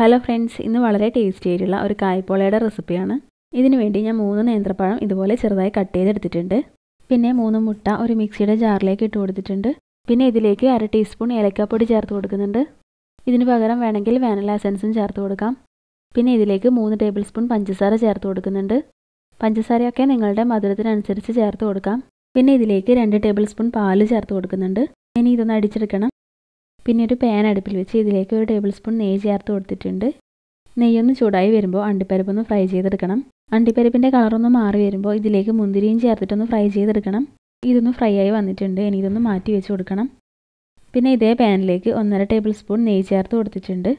hello friends ഇന്ന് വളരെ tasty ആയിട്ടുള്ള ഒരു കായ്പോളയുടെ റെസിപ്പിയാണ് ഇതിനു വേണ്ടി ഞാൻ മൂന്ന് നേന്ത്രപ്പഴം ഇതുപോലെ ചെറുതായി കട്ട് ചെയ്തെടുത്തിട്ടുണ്ട് പിന്നെ മൂന്ന് മുട്ട ഒരു മിക്സിയുടെ ജാറിലേക്ക് ഇട്ട് കൊടുത്തിട്ടുണ്ട് പിന്നെ ഇതിലേക്ക് അര ടീസ്പൂൺ ഏലക്കാപ്പൊടി ചേർത്ത് കൊടുക്കുന്നുണ്ട് ഇതിന് പകരം വേണമെങ്കിൽ വാനില എസൻസും ചേർത്ത് കൊടുക്കാം പിന്നെ ഇതിലേക്ക് മൂന്ന് ടേബിൾ സ്പൂൺ പഞ്ചസാര ചേർത്ത് കൊടുക്കുന്നുണ്ട് പഞ്ചസാരയൊക്കെ നിങ്ങളുടെ മധുരത്തിനനുസരിച്ച് ചേർത്ത് കൊടുക്കാം പിന്നെ ഇതിലേക്ക് രണ്ട് ടേബിൾ സ്പൂൺ പാല് ചേർത്ത് കൊടുക്കുന്നുണ്ട് ഇനി ഇതൊന്ന് അടിച്ചെടുക്കണം പിന്നെ ഒരു പാൻ അടുപ്പിൽ വെച്ച് ഇതിലേക്ക് ഒരു ടേബിൾ സ്പൂൺ നെയ്യ് ചേർത്ത് കൊടുത്തിട്ടുണ്ട് നെയ്യൊന്ന് ചൂടായി വരുമ്പോൾ അണ്ടിപ്പരിപ്പൊന്ന് ഫ്രൈ ചെയ്തെടുക്കണം അണ്ടിപ്പരിപ്പിൻ്റെ കളറൊന്ന് മാറി വരുമ്പോൾ ഇതിലേക്ക് മുന്തിരിയും ചേർത്തിട്ടൊന്ന് ഫ്രൈ ചെയ്തെടുക്കണം ഇതൊന്ന് ഫ്രൈ ആയി വന്നിട്ടുണ്ട് ഇനി ഇതൊന്ന് മാറ്റി വെച്ച് കൊടുക്കണം പിന്നെ ഇതേ പാനിലേക്ക് ഒന്നര ടേബിൾ സ്പൂൺ നെയ്യ് ചേർത്ത് കൊടുത്തിട്ടുണ്ട്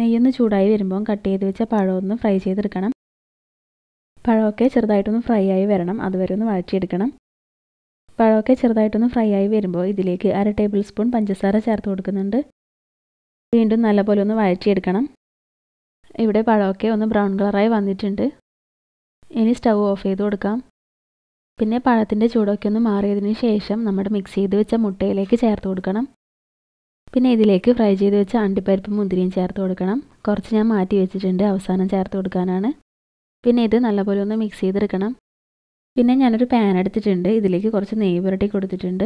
നെയ്യൊന്ന് ചൂടായി വരുമ്പോൾ കട്ട് ചെയ്ത് വെച്ച പഴമൊന്ന് ഫ്രൈ ചെയ്തെടുക്കണം പഴമൊക്കെ ചെറുതായിട്ടൊന്ന് ഫ്രൈ ആയി വരണം അതുവരെ ഒന്ന് വഴറ്റിയെടുക്കണം പഴമൊക്കെ ചെറുതായിട്ടൊന്ന് ഫ്രൈ ആയി വരുമ്പോൾ ഇതിലേക്ക് അര ടേബിൾ സ്പൂൺ പഞ്ചസാര ചേർത്ത് കൊടുക്കുന്നുണ്ട് വീണ്ടും നല്ലപോലെ ഒന്ന് വഴറ്റിയെടുക്കണം ഇവിടെ പഴമൊക്കെ ഒന്ന് ബ്രൗൺ കളറായി വന്നിട്ടുണ്ട് ഇനി സ്റ്റൗ ഓഫ് ചെയ്ത് കൊടുക്കാം പിന്നെ പഴത്തിൻ്റെ ചൂടൊക്കെ ഒന്ന് മാറിയതിന് ശേഷം നമ്മുടെ മിക്സ് ചെയ്ത് വെച്ച മുട്ടയിലേക്ക് ചേർത്ത് കൊടുക്കണം പിന്നെ ഇതിലേക്ക് ഫ്രൈ ചെയ്ത് വെച്ച അണ്ടിപ്പരിപ്പ് മുന്തിരിയും ചേർത്ത് കൊടുക്കണം കുറച്ച് ഞാൻ മാറ്റി വെച്ചിട്ടുണ്ട് അവസാനം ചേർത്ത് കൊടുക്കാനാണ് പിന്നെ ഇത് നല്ലപോലെ ഒന്ന് മിക്സ് ചെയ്തെടുക്കണം പിന്നെ ഞാനൊരു പാൻ എടുത്തിട്ടുണ്ട് ഇതിലേക്ക് കുറച്ച് നെയ്യ് പുരട്ടി കൊടുത്തിട്ടുണ്ട്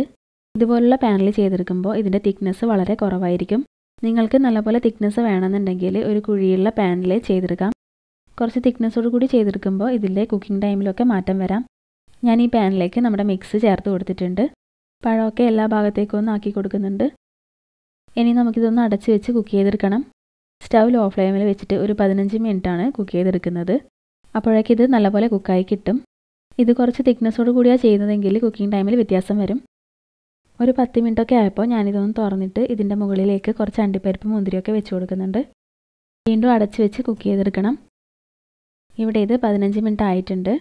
ഇതുപോലുള്ള പാനിൽ ചെയ്തെടുക്കുമ്പോൾ ഇതിൻ്റെ തിക്നെസ് വളരെ കുറവായിരിക്കും നിങ്ങൾക്ക് നല്ലപോലെ തിക്നെസ് വേണമെന്നുണ്ടെങ്കിൽ ഒരു കുഴിയുള്ള പാനിൽ ചെയ്തെടുക്കാം കുറച്ച് തിക്നെസ്സോട് കൂടി ചെയ്തെടുക്കുമ്പോൾ ഇതിൻ്റെ കുക്കിംഗ് ടൈമിലൊക്കെ മാറ്റം വരാം ഞാൻ ഈ പാനിലേക്ക് നമ്മുടെ മിക്സ് ചേർത്ത് കൊടുത്തിട്ടുണ്ട് പഴമൊക്കെ എല്ലാ ഭാഗത്തേക്കും ഒന്ന് ആക്കി കൊടുക്കുന്നുണ്ട് ഇനി നമുക്കിതൊന്ന് അടച്ച് വെച്ച് കുക്ക് ചെയ്തെടുക്കണം സ്റ്റൗ ലോ ഫ്ലെയിമിൽ വെച്ചിട്ട് ഒരു പതിനഞ്ച് മിനിറ്റാണ് കുക്ക് ചെയ്തെടുക്കുന്നത് അപ്പോഴേക്കിത് നല്ലപോലെ കുക്കായി കിട്ടും ഇത് കുറച്ച് തിക്നെസ്സോട് കൂടിയാണ് ചെയ്യുന്നതെങ്കിൽ കുക്കിംഗ് ടൈമിൽ വ്യത്യാസം വരും ഒരു പത്ത് മിനിറ്റൊക്കെ ആയപ്പോൾ ഞാനിതൊന്ന് തുറന്നിട്ട് ഇതിൻ്റെ മുകളിലേക്ക് കുറച്ച് അണ്ടിപ്പരിപ്പ് മുന്തിരിയൊക്കെ വെച്ച് കൊടുക്കുന്നുണ്ട് വീണ്ടും അടച്ച് വെച്ച് കുക്ക് ചെയ്തെടുക്കണം ഇവിടെ ഇത് പതിനഞ്ച് മിനിറ്റ് ആയിട്ടുണ്ട്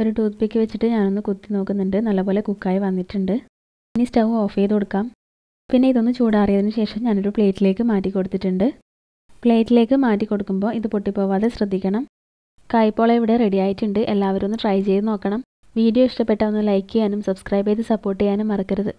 ഒരു ടൂത്ത് പിക്ക് വെച്ചിട്ട് ഞാനൊന്ന് കുത്തി നോക്കുന്നുണ്ട് നല്ലപോലെ കുക്കായി വന്നിട്ടുണ്ട് ഇനി സ്റ്റവ് ഓഫ് ചെയ്ത് കൊടുക്കാം പിന്നെ ഇതൊന്ന് ചൂടാറിയതിന് ശേഷം ഞാനൊരു പ്ലേറ്റിലേക്ക് മാറ്റി കൊടുത്തിട്ടുണ്ട് പ്ലേറ്റിലേക്ക് മാറ്റി കൊടുക്കുമ്പോൾ ഇത് പൊട്ടിപ്പോവാതെ ശ്രദ്ധിക്കണം കായ്പോള ഇവിടെ റെഡി ആയിട്ടുണ്ട് എല്ലാവരും ഒന്ന് ട്രൈ ചെയ്ത് നോക്കണം വീഡിയോ ഇഷ്ടപ്പെട്ടാൽ ഒന്ന് ലൈക്ക് ചെയ്യാനും സബ്സ്ക്രൈബ് ചെയ്ത് സപ്പോർട്ട് ചെയ്യാനും മറക്കരുത്